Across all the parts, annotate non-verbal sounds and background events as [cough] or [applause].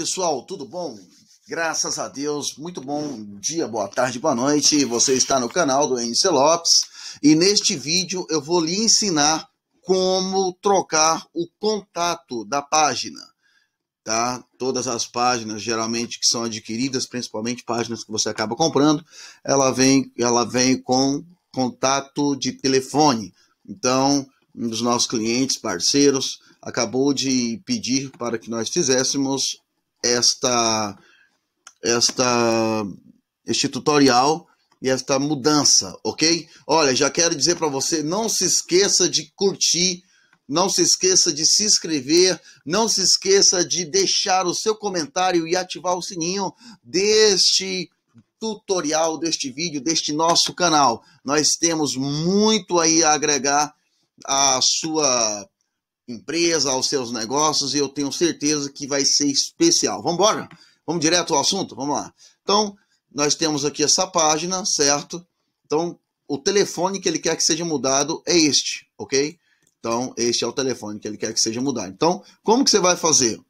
Pessoal, tudo bom? Graças a Deus, muito bom dia, boa tarde, boa noite. Você está no canal do Enzo Lopes e neste vídeo eu vou lhe ensinar como trocar o contato da página. Tá? Todas as páginas geralmente que são adquiridas, principalmente páginas que você acaba comprando, ela vem, ela vem com contato de telefone. Então, um dos nossos clientes, parceiros, acabou de pedir para que nós fizéssemos esta, esta, este tutorial e esta mudança, ok? Olha, já quero dizer para você, não se esqueça de curtir, não se esqueça de se inscrever, não se esqueça de deixar o seu comentário e ativar o sininho deste tutorial, deste vídeo, deste nosso canal. Nós temos muito aí a agregar à sua empresa, aos seus negócios, e eu tenho certeza que vai ser especial. Vamos embora? Vamos direto ao assunto? Vamos lá. Então, nós temos aqui essa página, certo? Então, o telefone que ele quer que seja mudado é este, ok? Então, este é o telefone que ele quer que seja mudado. Então, como que você vai fazer?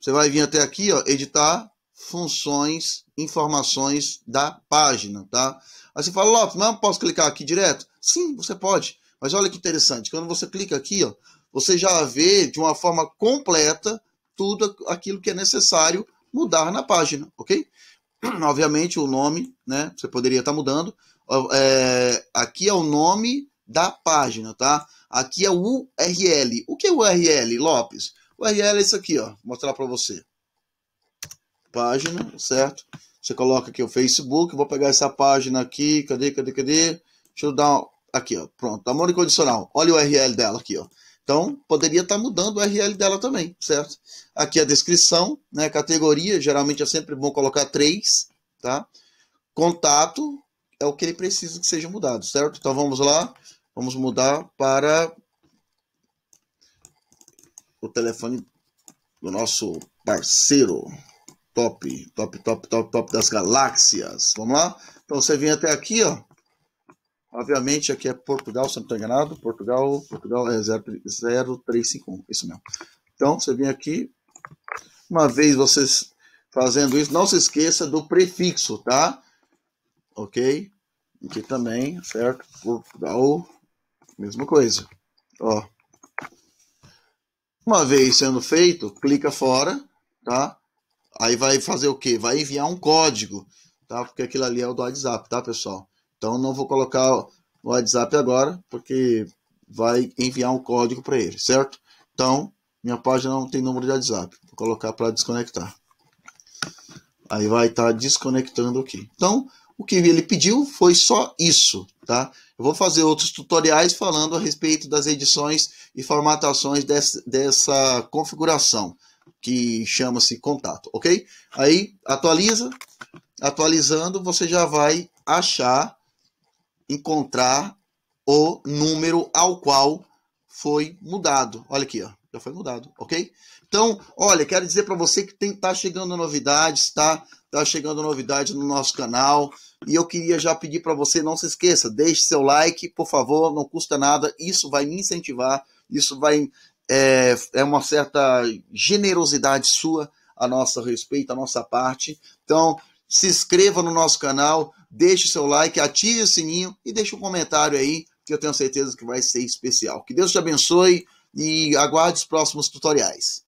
Você vai vir até aqui, ó, editar funções, informações da página, tá? Aí você fala, Lopes, mas eu posso clicar aqui direto? Sim, você pode. Mas olha que interessante, quando você clica aqui, ó, você já vê de uma forma completa tudo aquilo que é necessário mudar na página, ok? [clears throat] Obviamente o nome, né? Você poderia estar tá mudando. É, aqui é o nome da página, tá? Aqui é o URL. O que é o URL, Lopes? O URL é isso aqui, ó. Vou mostrar para você. Página, certo? Você coloca aqui o Facebook. Vou pegar essa página aqui. Cadê, cadê, cadê? Deixa eu dar Aqui, ó, pronto, amor tá incondicional. Olha o URL dela aqui, ó. Então, poderia estar tá mudando o URL dela também, certo? Aqui a descrição, né, categoria, geralmente é sempre bom colocar três, tá? Contato é o que ele precisa que seja mudado, certo? Então, vamos lá, vamos mudar para o telefone do nosso parceiro top, top, top, top, top das galáxias. Vamos lá? Então, você vem até aqui, ó Obviamente aqui é Portugal, se não estou enganado. Portugal, Portugal é 0351, isso mesmo. Então você vem aqui. Uma vez vocês fazendo isso, não se esqueça do prefixo, tá? Ok? Aqui também, certo? Portugal, mesma coisa. Ó. Uma vez sendo feito, clica fora, tá? Aí vai fazer o quê? Vai enviar um código, tá? Porque aquilo ali é o do WhatsApp, tá, pessoal? Então não vou colocar o WhatsApp agora, porque vai enviar um código para ele, certo? Então, minha página não tem número de WhatsApp. Vou colocar para desconectar. Aí vai estar tá desconectando aqui. Então, o que ele pediu foi só isso, tá? Eu vou fazer outros tutoriais falando a respeito das edições e formatações dessa, dessa configuração, que chama-se contato, ok? Aí, atualiza. Atualizando, você já vai achar encontrar o número ao qual foi mudado. Olha aqui, ó, já foi mudado, ok? Então, olha, quero dizer para você que tem tá chegando novidades, tá? Tá chegando novidade no nosso canal. E eu queria já pedir para você, não se esqueça, deixe seu like, por favor, não custa nada. Isso vai me incentivar, isso vai é, é uma certa generosidade sua a nosso respeito, a nossa parte. Então, se inscreva no nosso canal, deixe seu like, ative o sininho e deixe um comentário aí, que eu tenho certeza que vai ser especial. Que Deus te abençoe e aguarde os próximos tutoriais.